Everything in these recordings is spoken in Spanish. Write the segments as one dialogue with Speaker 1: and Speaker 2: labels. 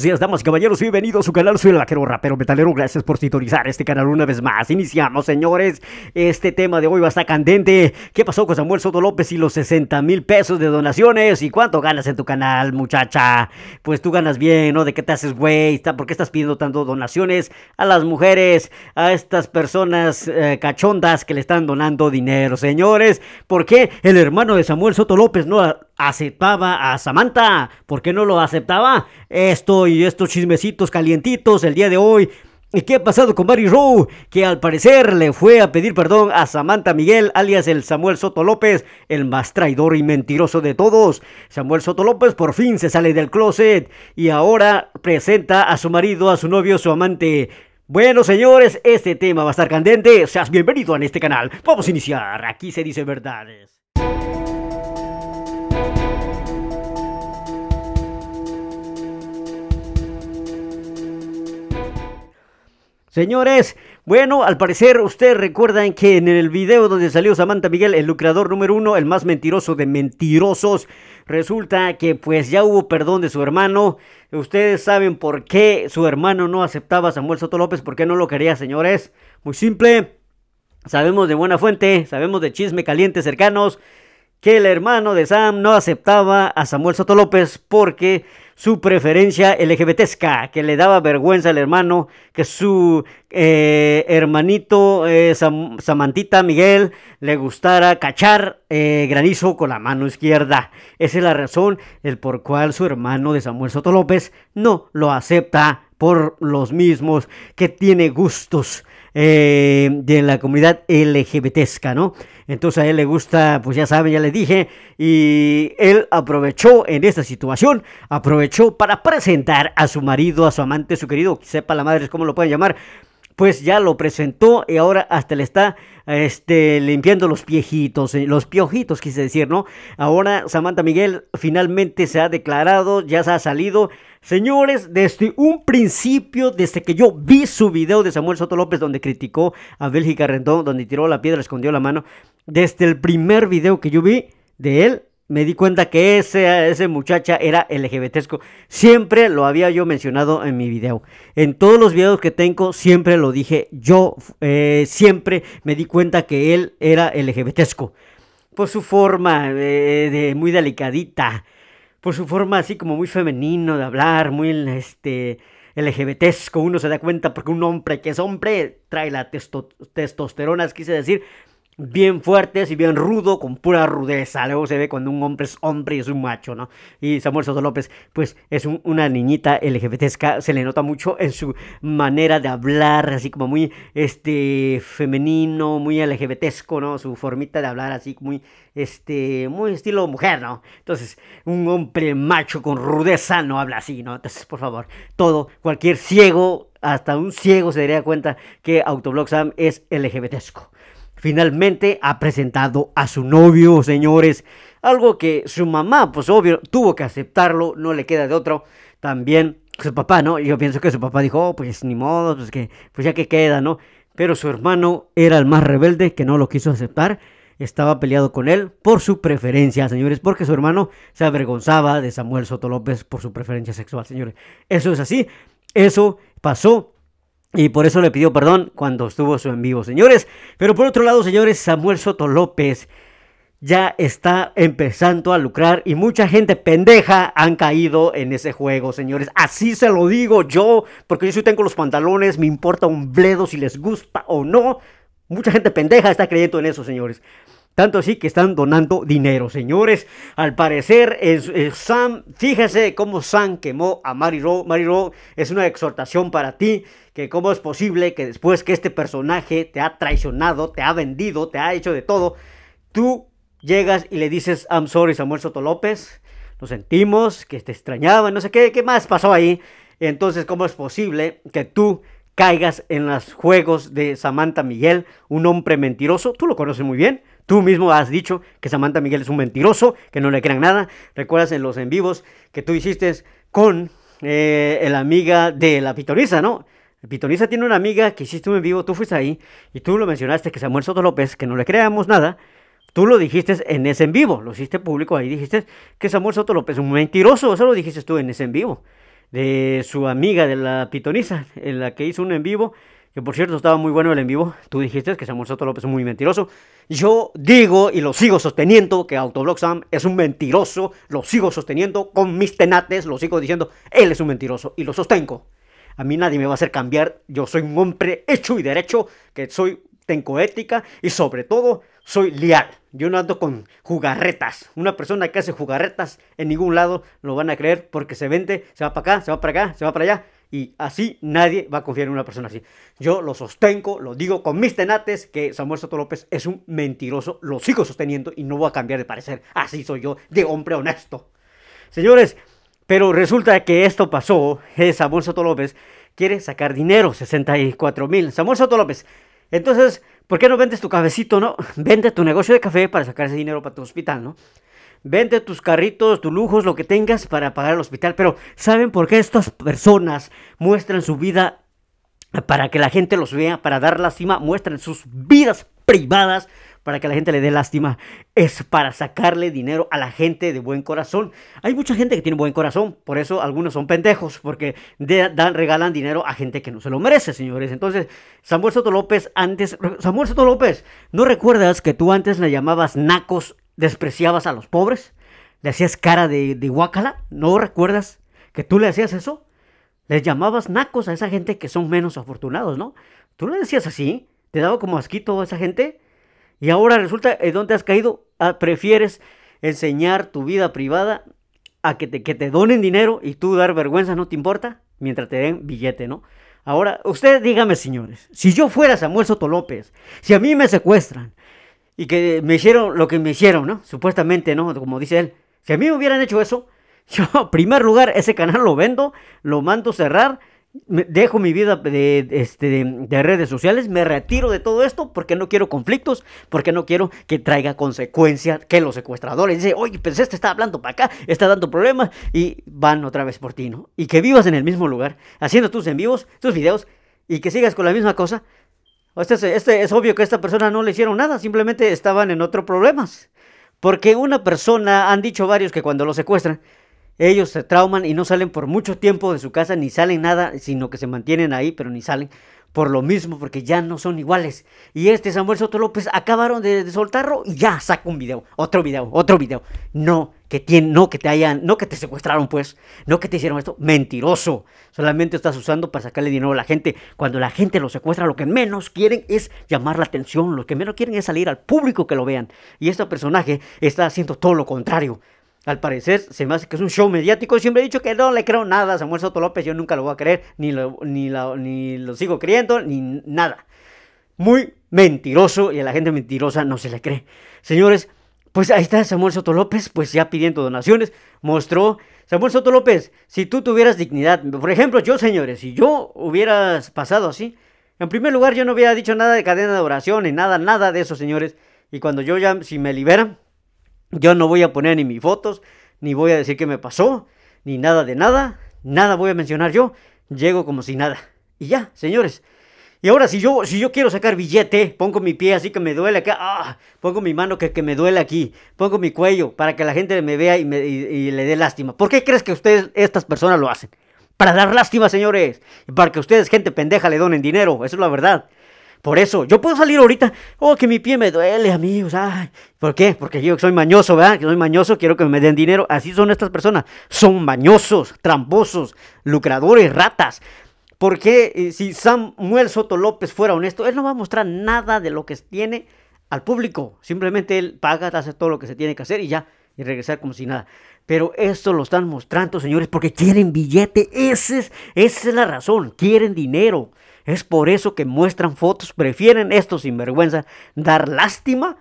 Speaker 1: Buenos días, damas y caballeros, bienvenidos a su canal, soy el vaquero rapero metalero, gracias por sintonizar este canal una vez más. Iniciamos, señores, este tema de hoy va a estar candente. ¿Qué pasó con Samuel Soto López y los 60 mil pesos de donaciones? ¿Y cuánto ganas en tu canal, muchacha? Pues tú ganas bien, ¿no? ¿De qué te haces, güey? ¿Por qué estás pidiendo tanto donaciones a las mujeres, a estas personas eh, cachondas que le están donando dinero, señores? ¿Por qué el hermano de Samuel Soto López no aceptaba a Samantha. ¿Por qué no lo aceptaba? Esto y estos chismecitos calientitos el día de hoy. ¿Y qué ha pasado con Barry Rowe? Que al parecer le fue a pedir perdón a Samantha Miguel, alias el Samuel Soto López, el más traidor y mentiroso de todos. Samuel Soto López por fin se sale del closet y ahora presenta a su marido, a su novio, su amante. Bueno, señores, este tema va a estar candente. Seas bienvenido a este canal. Vamos a iniciar. Aquí se dice verdades. Señores, bueno, al parecer ustedes recuerdan que en el video donde salió Samantha Miguel, el lucrador número uno, el más mentiroso de mentirosos, resulta que pues ya hubo perdón de su hermano. Ustedes saben por qué su hermano no aceptaba a Samuel Soto López, por qué no lo quería, señores. Muy simple, sabemos de buena fuente, sabemos de chisme caliente cercanos, que el hermano de Sam no aceptaba a Samuel Soto López porque su preferencia LGBTesca, que le daba vergüenza al hermano, que su eh, hermanito eh, Samantita Miguel le gustara cachar eh, granizo con la mano izquierda. Esa es la razón el por cual su hermano de Samuel Soto López no lo acepta por los mismos que tiene gustos eh, de la comunidad LGBT ¿no? Entonces a él le gusta, pues ya saben, ya le dije, y él aprovechó en esta situación, aprovechó para presentar a su marido, a su amante, su querido, sepa la madre como lo pueden llamar, pues ya lo presentó y ahora hasta le está este, limpiando los piejitos, eh, los piojitos quise decir, ¿no? Ahora Samantha Miguel finalmente se ha declarado, ya se ha salido. Señores, desde un principio, desde que yo vi su video de Samuel Soto López donde criticó a Bélgica Rendón, donde tiró la piedra, escondió la mano, desde el primer video que yo vi de él, me di cuenta que ese, ese muchacha era LGBTesco. Siempre lo había yo mencionado en mi video. En todos los videos que tengo, siempre lo dije. Yo eh, siempre me di cuenta que él era LGBT... Por su forma eh, de, muy delicadita. Por su forma así como muy femenino de hablar, muy este, LGBTesco. Uno se da cuenta porque un hombre que es hombre trae la testo testosterona, quise decir, bien fuertes y bien rudo, con pura rudeza. Luego se ve cuando un hombre es hombre y es un macho, ¿no? Y Samuel Soto López, pues es una niñita LGBT. se le nota mucho en su manera de hablar, así como muy este femenino, muy LGBTesco, ¿no? Su formita de hablar así muy este muy estilo mujer, ¿no? Entonces, un hombre macho con rudeza no habla así, ¿no? Entonces, por favor, todo cualquier ciego hasta un ciego se daría cuenta que Autoblog Sam es LGBTesco finalmente ha presentado a su novio, señores. Algo que su mamá, pues obvio, tuvo que aceptarlo, no le queda de otro. También su papá, ¿no? Yo pienso que su papá dijo, oh, pues ni modo, pues, que, pues ya que queda, ¿no? Pero su hermano era el más rebelde que no lo quiso aceptar. Estaba peleado con él por su preferencia, señores, porque su hermano se avergonzaba de Samuel Soto López por su preferencia sexual, señores. Eso es así, eso pasó y por eso le pidió perdón cuando estuvo su en vivo, señores. Pero por otro lado, señores, Samuel Soto López ya está empezando a lucrar y mucha gente pendeja han caído en ese juego, señores. Así se lo digo yo, porque yo sí tengo los pantalones, me importa un bledo si les gusta o no. Mucha gente pendeja está creyendo en eso, señores. Tanto así que están donando dinero, señores. Al parecer, es, Sam, fíjese cómo Sam quemó a Mary Rowe. Mary Rowe es una exhortación para ti, que cómo es posible que después que este personaje te ha traicionado, te ha vendido, te ha hecho de todo, tú llegas y le dices, I'm sorry, Samuel Soto López, lo sentimos, que te extrañaba no sé qué, qué más pasó ahí. Entonces, ¿cómo es posible que tú caigas en los juegos de Samantha Miguel, un hombre mentiroso? Tú lo conoces muy bien Tú mismo has dicho que Samantha Miguel es un mentiroso, que no le crean nada. Recuerdas en los en vivos que tú hiciste con eh, la amiga de la pitoniza, ¿no? Pitoniza tiene una amiga que hiciste un en vivo, tú fuiste ahí y tú lo mencionaste que Samuel Soto López, que no le creamos nada. Tú lo dijiste en ese en vivo, lo hiciste público ahí, dijiste que Samuel Soto López es un mentiroso, eso lo dijiste tú en ese en vivo, de su amiga de la pitoniza, en la que hizo un en vivo que por cierto estaba muy bueno el en vivo, tú dijiste que Samuel Soto López es muy mentiroso. Yo digo y lo sigo sosteniendo que Autoblog Sam es un mentiroso, lo sigo sosteniendo con mis tenates, lo sigo diciendo, él es un mentiroso y lo sostengo. A mí nadie me va a hacer cambiar, yo soy un hombre hecho y derecho, que soy, tengo ética y sobre todo soy leal. Yo no ando con jugarretas. Una persona que hace jugarretas en ningún lado lo van a creer porque se vende, se va para acá, se va para acá, se va para allá. Y así nadie va a confiar en una persona así. Yo lo sostengo, lo digo con mis tenates, que Samuel Soto López es un mentiroso, lo sigo sosteniendo y no voy a cambiar de parecer. Así soy yo, de hombre honesto. Señores, pero resulta que esto pasó, eh, Samuel Soto López quiere sacar dinero, 64 mil. Samuel Soto López, entonces, ¿por qué no vendes tu cabecito, no? Vende tu negocio de café para sacar ese dinero para tu hospital, ¿no? vende tus carritos, tus lujos, lo que tengas para pagar el hospital. Pero ¿saben por qué estas personas muestran su vida para que la gente los vea, para dar lástima? Muestran sus vidas privadas para que la gente le dé lástima. Es para sacarle dinero a la gente de buen corazón. Hay mucha gente que tiene buen corazón, por eso algunos son pendejos, porque dan, regalan dinero a gente que no se lo merece, señores. Entonces, Samuel Soto López antes... Samuel Soto López, ¿no recuerdas que tú antes le llamabas nacos despreciabas a los pobres, le hacías cara de, de ¿no recuerdas que tú le hacías eso? Les llamabas nacos a esa gente que son menos afortunados, ¿no? Tú le decías así, te daba como asquito a esa gente, y ahora resulta, ¿en dónde has caído? Ah, prefieres enseñar tu vida privada a que te, que te donen dinero y tú dar vergüenza, ¿no te importa? Mientras te den billete, ¿no? Ahora, ustedes dígame, señores, si yo fuera Samuel Soto López, si a mí me secuestran, y que me hicieron lo que me hicieron, ¿no? Supuestamente, ¿no? Como dice él. Si a mí me hubieran hecho eso, yo, en primer lugar, ese canal lo vendo, lo mando cerrar, dejo mi vida de, este, de, redes sociales, me retiro de todo esto porque no quiero conflictos, porque no quiero que traiga consecuencias, que los secuestradores dicen, oye, pues este está hablando para acá, está dando problemas y van otra vez por ti, ¿no? Y que vivas en el mismo lugar, haciendo tus en vivos, tus videos y que sigas con la misma cosa este, este, es obvio que a esta persona no le hicieron nada, simplemente estaban en otros problemas. Porque una persona, han dicho varios que cuando lo secuestran, ellos se trauman y no salen por mucho tiempo de su casa, ni salen nada, sino que se mantienen ahí, pero ni salen por lo mismo, porque ya no son iguales. Y este Samuel Soto López acabaron de, soltarlo y ya saca un video, otro video, otro video. No que, no que te hayan, no que te secuestraron, pues, no que te hicieron esto. Mentiroso. Solamente estás usando para sacarle dinero a la gente. Cuando la gente lo secuestra, lo que menos quieren es llamar la atención, lo que menos quieren es salir al público que lo vean. Y este personaje está haciendo todo lo contrario. Al parecer, se me hace que es un show mediático. Siempre he dicho que no le creo nada a Samuel Soto López. Yo nunca lo voy a creer, ni lo, ni, ni lo sigo creyendo, ni nada. Muy mentiroso y a la gente mentirosa no se le cree. Señores, pues ahí está Samuel Soto López, pues ya pidiendo donaciones. Mostró Samuel Soto López, si tú tuvieras dignidad, por ejemplo, yo, señores, si yo hubieras pasado así, en primer lugar yo no hubiera dicho nada de cadena de oración, ni nada, nada de eso, señores. Y cuando yo ya, si me liberan, yo no voy a poner ni mis fotos, ni voy a decir qué me pasó, ni nada de nada. Nada voy a mencionar yo. Llego como si nada. Y ya, señores. Y ahora si yo, si yo quiero sacar billete, pongo mi pie así que me duele acá, ah, pongo mi mano que, que me duele aquí, pongo mi cuello para que la gente me vea y, me, le dé lástima. ¿Por qué crees que ustedes, estas personas lo hacen? Para dar lástima, señores. para que ustedes, gente pendeja, le donen dinero. Eso es la verdad. Por eso, yo puedo salir ahorita, oh, que mi pie me duele, amigos, ¿Por qué? Porque yo soy mañoso, ¿verdad? Que soy mañoso, quiero que me den dinero. Así son estas personas. Son mañosos, tramposos, lucradores, ratas. Porque eh, si Samuel Soto López fuera honesto, él no va a mostrar nada de lo que tiene al público. Simplemente él paga, hace todo lo que se tiene que hacer y ya, y regresar como si nada. Pero esto lo están mostrando, señores, porque quieren billete. Ese es, esa es la razón. Quieren dinero. Es por eso que muestran fotos, prefieren sin vergüenza, dar lástima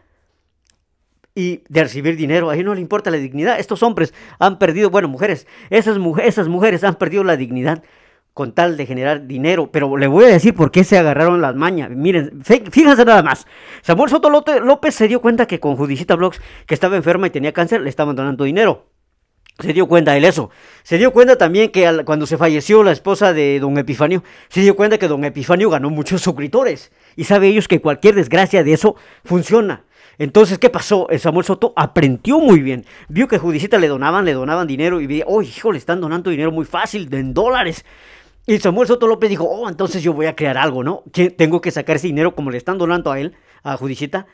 Speaker 1: y de recibir dinero. A ellos no le importa la dignidad. Estos hombres han perdido, bueno, mujeres, esas, mujeres, esas mujeres han perdido la dignidad con tal de generar dinero. Pero le voy a decir por qué se agarraron las mañas. Miren, fíjense nada más. Samuel Soto López se dio cuenta que con Judicita Blogs, que estaba enferma y tenía cáncer, le estaban donando dinero se dio cuenta él eso. Se dio cuenta también que cuando se falleció la esposa de don Epifanio, se dio cuenta que don Epifanio ganó muchos suscriptores. Y sabe ellos que cualquier desgracia de eso funciona. Entonces, ¿qué pasó? El Samuel Soto aprendió muy bien. Vio que Judicita le donaban, le donaban dinero y veía, oh, hijo, le están donando dinero muy fácil, en dólares. Y Samuel Soto López dijo, oh, entonces yo voy a crear algo, ¿no? tengo que sacar ese dinero como le están donando a él, a Judicita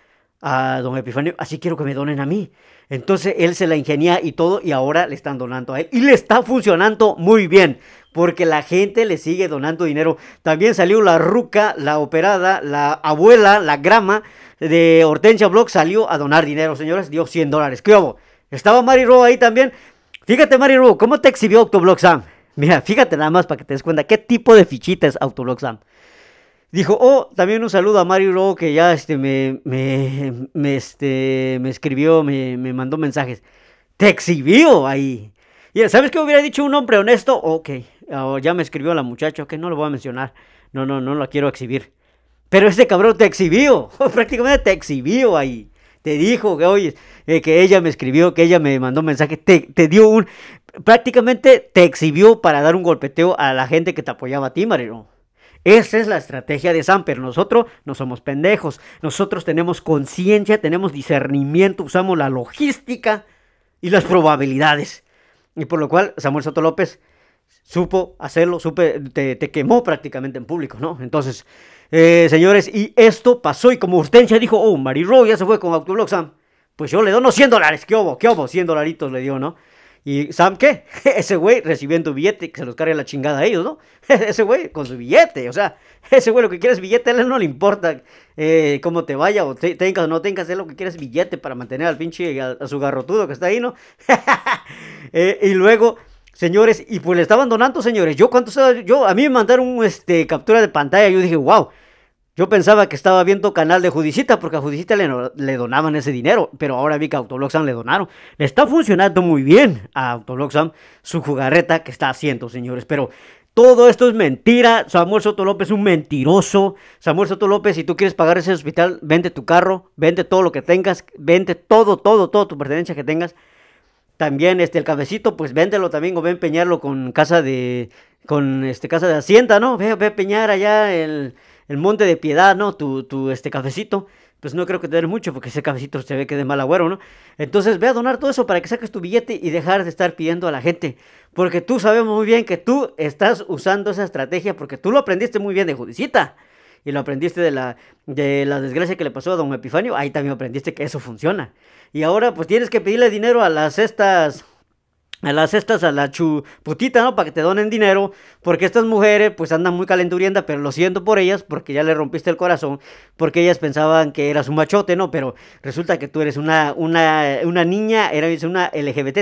Speaker 1: a don Epifanio, así quiero que me donen a mí. Entonces él se la ingenia y todo y ahora le están donando a él. Y le está funcionando muy bien porque la gente le sigue donando dinero. También salió la ruca, la operada, la abuela, la grama de Hortensia Block salió a donar dinero, señores. Dio 100 dólares. ¿Qué hubo? Estaba Mari Rowe ahí también. Fíjate Mari Rowe, ¿cómo te exhibió Octoblock Sam? Mira, fíjate nada más para que te des cuenta qué tipo de fichita es Sam. Dijo, oh, también un saludo a Mario que ya este, me, este, me escribió, me, mandó mensajes. Te exhibió ahí. y ¿Sabes qué hubiera dicho un hombre honesto? Ok, ah, oh, ya me escribió la muchacha, que no lo voy a mencionar. No, no, no la quiero exhibir. Pero este cabrón te exhibió, prácticamente te exhibió ahí. Te dijo que, oye, eh, que ella me escribió, que ella me mandó mensaje, te, te, dio un... Prácticamente te exhibió para dar un golpeteo a la gente que te apoyaba a ti, Mario esa es la estrategia de Samper. Nosotros no somos pendejos. Nosotros tenemos conciencia, tenemos discernimiento, usamos la logística y las probabilidades. Y por lo cual Samuel Soto López supo hacerlo, supe, te, quemó prácticamente en público, ¿no? Entonces, eh, señores, y esto pasó. Y como Hortensia dijo, oh, Mary Rowe ya se fue con Autoblog Pues yo le doy 100 dólares. ¿Qué obo ¿Qué hubo? 100 dolaritos le dio, ¿no? ¿Y Sam qué? Ese güey recibiendo billete, que se los cargue la chingada a ellos, ¿no? Ese güey con su billete, o sea, ese güey lo que quiere es billete, a él no le importa eh, cómo te vaya o tengas o no tengas, él lo que quiere es billete para mantener al pinche, a, a su garrotudo que está ahí, ¿no? Eh, y luego... Señores, y pues le estaban donando, señores. Yo, cuánto Yo, a mí me mandaron este, captura de pantalla. Yo dije, wow, yo pensaba que estaba viendo canal de Judicita, porque a Judicita le, le donaban ese dinero, pero ahora vi que a le donaron. Le está funcionando muy bien a Sam. su jugarreta que está haciendo, señores. Pero todo esto es mentira. Samuel Soto López es un mentiroso. Samuel Soto López, si tú quieres pagar ese hospital, vende tu carro, vende todo lo que tengas, vende todo, todo, todo tu pertenencia que tengas. También este, el cabecito, pues véntelo también o a empeñarlo con casa de, con este, casa de hacienda, ¿no? Ve, ve a peñar allá el el monte de piedad, ¿no? Tu, tu este cafecito, pues no creo que te den mucho porque ese cafecito se ve que de mal agüero, ¿no? Entonces ve a donar todo eso para que saques tu billete y dejar de estar pidiendo a la gente. Porque tú sabemos muy bien que tú estás usando esa estrategia porque tú lo aprendiste muy bien de Judicita. Y lo aprendiste de la, de la desgracia que le pasó a don Epifanio. Ahí también aprendiste que eso funciona. Y ahora pues tienes que pedirle dinero a las estas a las estas, a la chuputita, ¿no? Para que te donen dinero, porque estas mujeres pues andan muy calenturientas, pero lo siento por ellas, porque ya le rompiste el corazón, porque ellas pensaban que eras un machote, ¿no? Pero resulta que tú eres una, una, una niña, era una LGBT,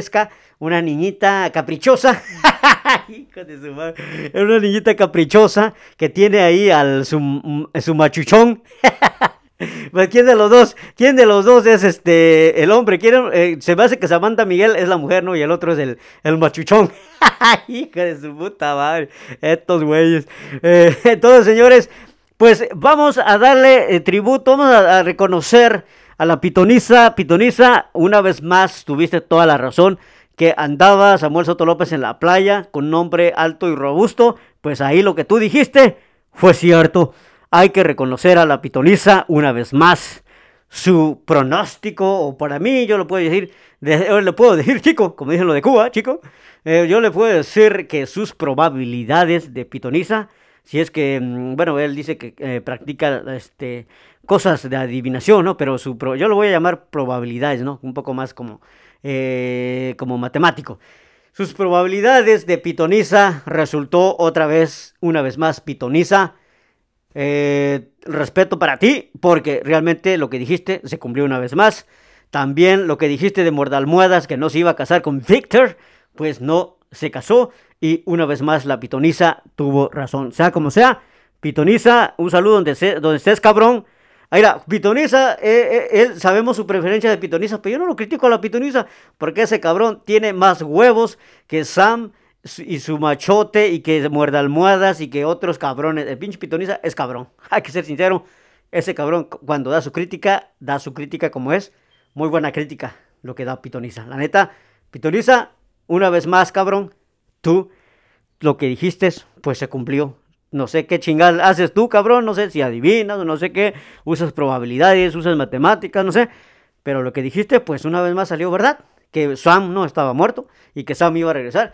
Speaker 1: una niñita caprichosa. Hijo Era una niñita caprichosa que tiene ahí al su, su machuchón. Pues, ¿Quién de los dos? ¿Quién de los dos es este el hombre? Eh, se me hace que Samantha Miguel es la mujer, ¿no? Y el otro es el, el machuchón. Hija de su puta madre. Estos güeyes. Eh, entonces, señores, pues vamos a darle eh, tributo, vamos a, reconocer a la pitonisa. Pitonisa, una vez más, tuviste toda la razón. Que andaba Samuel Soto López en la playa con nombre alto y robusto. Pues ahí lo que tú dijiste fue cierto hay que reconocer a la pitoniza una vez más. Su pronóstico, o para mí, yo lo puedo decir, le puedo decir, chico, como dicen lo de Cuba, chico, eh, yo le puedo decir que sus probabilidades de pitoniza, si es que, mm, bueno, él dice que eh, practica este, cosas de adivinación, ¿no? Pero su yo lo voy a llamar probabilidades, ¿no? Un poco más como, eh, como matemático. Sus probabilidades de pitoniza resultó otra vez, una vez más, pitoniza eh, respeto para ti, porque realmente lo que dijiste se cumplió una vez más. También lo que dijiste de Mordalmuadas, que no se iba a casar con Victor, pues no se casó. Y una vez más la pitoniza tuvo razón. Sea como sea, pitoniza, un saludo donde, estés, cabrón. la Pitoniza, eh, eh, sabemos su preferencia de Pitoniza, pero yo no lo critico a la Pitoniza, porque ese cabrón tiene más huevos que Sam y su machote y que muerda almohadas y que otros cabrones. El pinche pitoniza es cabrón. Hay que ser sincero. Ese cabrón cuando da su crítica, da su crítica como es. Muy buena crítica lo que da pitoniza. La neta, pitoniza, una vez más, cabrón, tú lo que dijiste, pues se cumplió. No sé qué chingal haces tú, cabrón. No sé si adivinas o no sé qué. Usas probabilidades, usas matemáticas, no sé. Pero lo que dijiste, pues una vez más salió verdad. Que Sam no estaba muerto y que Sam iba a regresar.